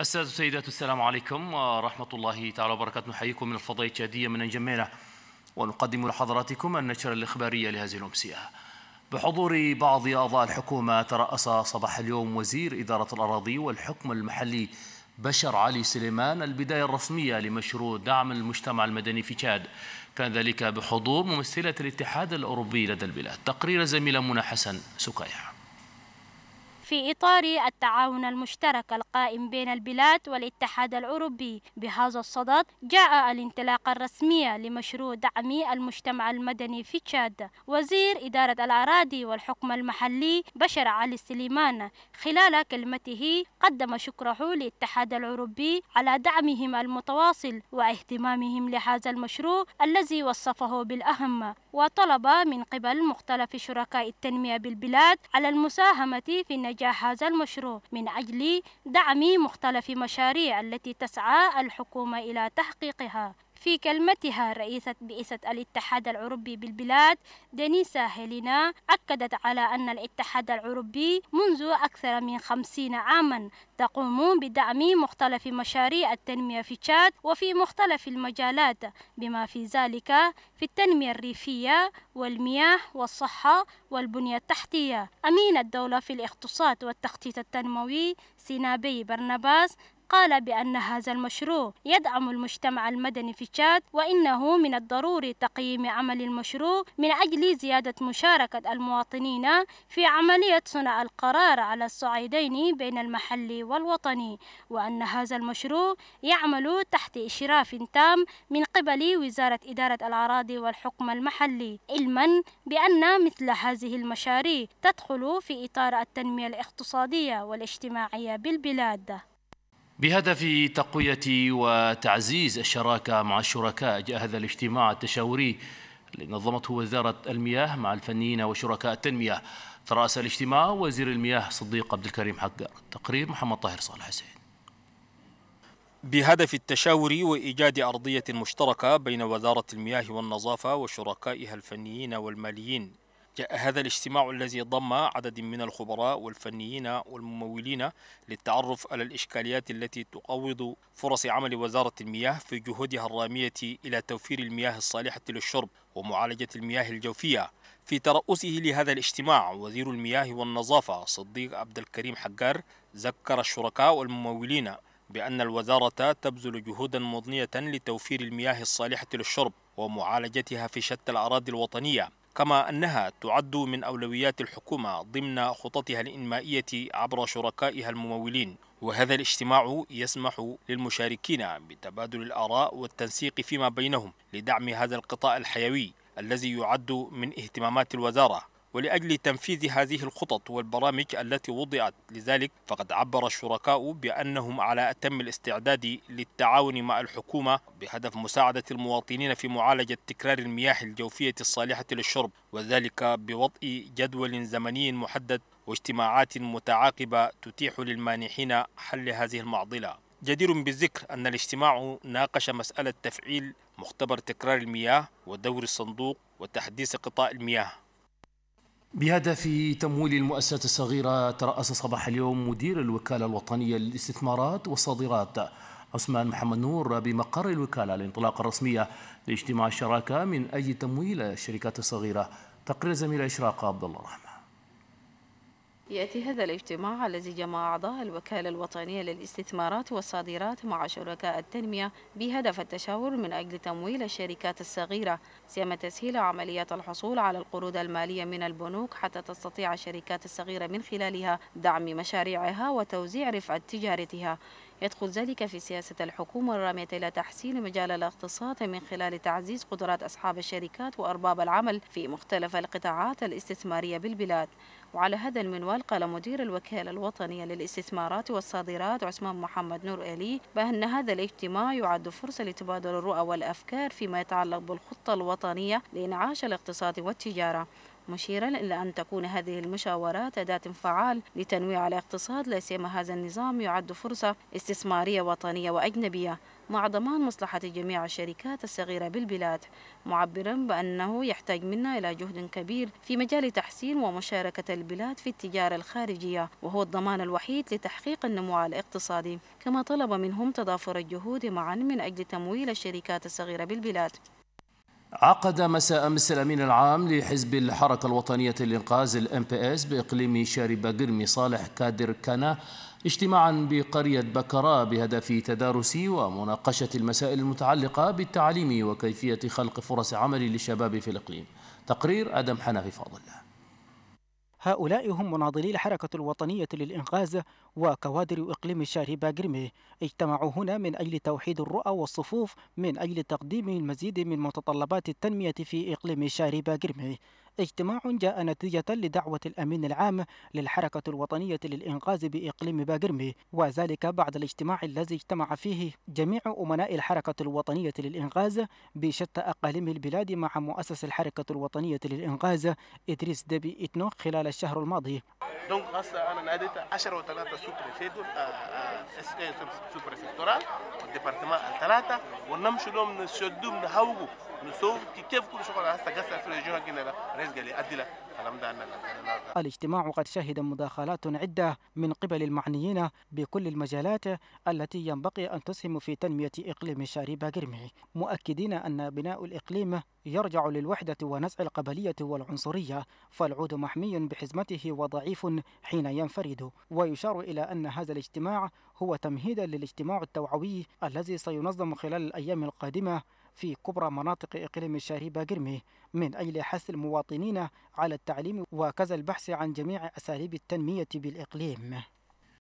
السادة والسيدات السلام عليكم ورحمة الله تعالى وبركاته نحييكم من الفضاء التشادية من الجميلة ونقدم لحضراتكم النشرة الإخبارية لهذه الأمسية بحضور بعض أعضاء الحكومة ترأس صباح اليوم وزير إدارة الأراضي والحكم المحلي بشر علي سليمان البداية الرسمية لمشروع دعم المجتمع المدني في تشاد كان ذلك بحضور ممثلة الاتحاد الأوروبي لدى البلاد تقرير زميلة منى حسن سكايح في إطار التعاون المشترك القائم بين البلاد والاتحاد الأوروبي بهذا الصدد جاء الانطلاقة الرسمية لمشروع دعم المجتمع المدني في تشاد وزير إدارة الأراضي والحكم المحلي بشر علي سليمان خلال كلمته قدم شكره للاتحاد الأوروبي على دعمهم المتواصل واهتمامهم لهذا المشروع الذي وصفه بالأهم وطلب من قبل مختلف شركاء التنمية بالبلاد على المساهمة في نجاح هذا المشروع من أجل دعم مختلف مشاريع التي تسعى الحكومة إلى تحقيقها في كلمتها رئيسة بئسة الاتحاد الأوروبي بالبلاد دينيسا هيلينا أكدت على أن الاتحاد الأوروبي منذ أكثر من خمسين عاما تقوم بدعم مختلف مشاريع التنمية في تشاد وفي مختلف المجالات بما في ذلك في التنمية الريفية والمياه والصحة والبنية التحتية أمين الدولة في الاقتصاد والتخطيط التنموي سينابي برناباس قال بأن هذا المشروع يدعم المجتمع المدني في تشاد وإنه من الضروري تقييم عمل المشروع من أجل زيادة مشاركة المواطنين في عملية صنع القرار على الصعيدين بين المحلي والوطني وأن هذا المشروع يعمل تحت إشراف تام من قبل وزارة إدارة الأراضي والحكم المحلي علما بأن مثل هذه المشاريع تدخل في إطار التنمية الاقتصادية والاجتماعية بالبلاد بهدف تقوية وتعزيز الشراكة مع الشركاء جاء هذا الاجتماع التشاوري الذي نظمته وزارة المياه مع الفنيين وشركاء التنمية ترأس الاجتماع وزير المياه صديق عبد الكريم حقار تقرير محمد طاهر صالح حسين بهدف التشاور وإيجاد أرضية مشتركة بين وزارة المياه والنظافة وشركائها الفنيين والماليين جاء هذا الاجتماع الذي ضم عدد من الخبراء والفنيين والممولين للتعرف على الإشكاليات التي تقوض فرص عمل وزارة المياه في جهودها الرامية إلى توفير المياه الصالحة للشرب ومعالجة المياه الجوفية في ترأسه لهذا الاجتماع وزير المياه والنظافة صديق عبد الكريم حجار ذكر الشركاء والممولين بأن الوزارة تبذل جهودا مضنية لتوفير المياه الصالحة للشرب ومعالجتها في شتى الأراضي الوطنية كما أنها تعد من أولويات الحكومة ضمن خططها الإنمائية عبر شركائها الممولين وهذا الاجتماع يسمح للمشاركين بتبادل الآراء والتنسيق فيما بينهم لدعم هذا القطاع الحيوي الذي يعد من اهتمامات الوزارة ولأجل تنفيذ هذه الخطط والبرامج التي وضعت لذلك فقد عبر الشركاء بأنهم على أتم الاستعداد للتعاون مع الحكومة بهدف مساعدة المواطنين في معالجة تكرار المياه الجوفية الصالحة للشرب وذلك بوضع جدول زمني محدد واجتماعات متعاقبة تتيح للمانحين حل هذه المعضلة جدير بالذكر أن الاجتماع ناقش مسألة تفعيل مختبر تكرار المياه ودور الصندوق وتحديث قطاع المياه بهدف تمويل المؤسسات الصغيرة ترأس صباح اليوم مدير الوكالة الوطنية للاستثمارات والصادرات عثمان محمد نور بمقر الوكالة الانطلاقة الرسمية لاجتماع الشراكة من أجل تمويل الشركات الصغيرة تقرير زميل إشراق عبد الله الرحمن يأتي هذا الاجتماع الذي جمع أعضاء الوكالة الوطنية للاستثمارات والصادرات مع شركاء التنمية بهدف التشاور من أجل تمويل الشركات الصغيرة سيما تسهيل عملية الحصول على القروض المالية من البنوك حتى تستطيع الشركات الصغيرة من خلالها دعم مشاريعها وتوزيع رفعة تجارتها يدخل ذلك في سياسة الحكومة الرامية إلى تحسين مجال الاقتصاد من خلال تعزيز قدرات أصحاب الشركات وأرباب العمل في مختلف القطاعات الاستثمارية بالبلاد وعلى هذا المنوال قال مدير الوكالة الوطنية للاستثمارات والصادرات عثمان محمد نور إلي بأن هذا الاجتماع يعد فرصة لتبادل الرؤى والأفكار فيما يتعلق بالخطة الوطنية لإنعاش الاقتصاد والتجارة مشيرا إلى أن تكون هذه المشاورات أداة فعال لتنويع الاقتصاد لا سيما هذا النظام يعد فرصة استثمارية وطنية وأجنبية مع ضمان مصلحة جميع الشركات الصغيرة بالبلاد معبرا بأنه يحتاج منا إلى جهد كبير في مجال تحسين ومشاركة البلاد في التجارة الخارجية وهو الضمان الوحيد لتحقيق النمو الاقتصادي كما طلب منهم تضافر الجهود معا من أجل تمويل الشركات الصغيرة بالبلاد عقد مساء امس الامين العام لحزب الحركه الوطنيه للانقاذ الام بي اس باقليم شارب قرمي صالح كادر كانا اجتماعا بقريه بكرا بهدف تدارس ومناقشه المسائل المتعلقه بالتعليم وكيفيه خلق فرص عمل للشباب في الاقليم تقرير ادم حنفي فاضل هؤلاء هم مناضلي الحركة الوطنية للإنقاذ وكوادر إقليم شاري باجرمي اجتمعوا هنا من أجل توحيد الرؤى والصفوف من أجل تقديم المزيد من متطلبات التنمية في إقليم شاري باجرمي اجتماع جاء نتيجة لدعوة الأمين العام للحركة الوطنية للإنقاذ بإقليم باقرمي وذلك بعد الاجتماع الذي اجتمع فيه جميع أمناء الحركة الوطنية للإنقاذ بشتى أقاليم البلاد مع مؤسس الحركة الوطنية للإنقاذ إدريس دبي إتنو خلال الشهر الماضي دونك هسه انا ناديت 10 و3 سوبر سيدور اس اي سوبر سيكتورال والديبارتمان الثلاثه ونمشي لهم نشدهم نهوقوا نسوف كيف كل شغل هسه قصه في الجنة الاجتماع قد شهد مداخلات عدة من قبل المعنيين بكل المجالات التي ينبغي أن تسهم في تنمية إقليم شاريبا قرمي مؤكدين أن بناء الإقليم يرجع للوحدة ونزع القبلية والعنصرية فالعود محمي بحزمته وضعيف حين ينفرد ويشار إلى أن هذا الاجتماع هو تمهيدا للاجتماع التوعوي الذي سينظم خلال الأيام القادمة في كبرى مناطق إقليم شهر باقرمي من أجل حث المواطنين على التعليم وكذا البحث عن جميع أساليب التنمية بالإقليم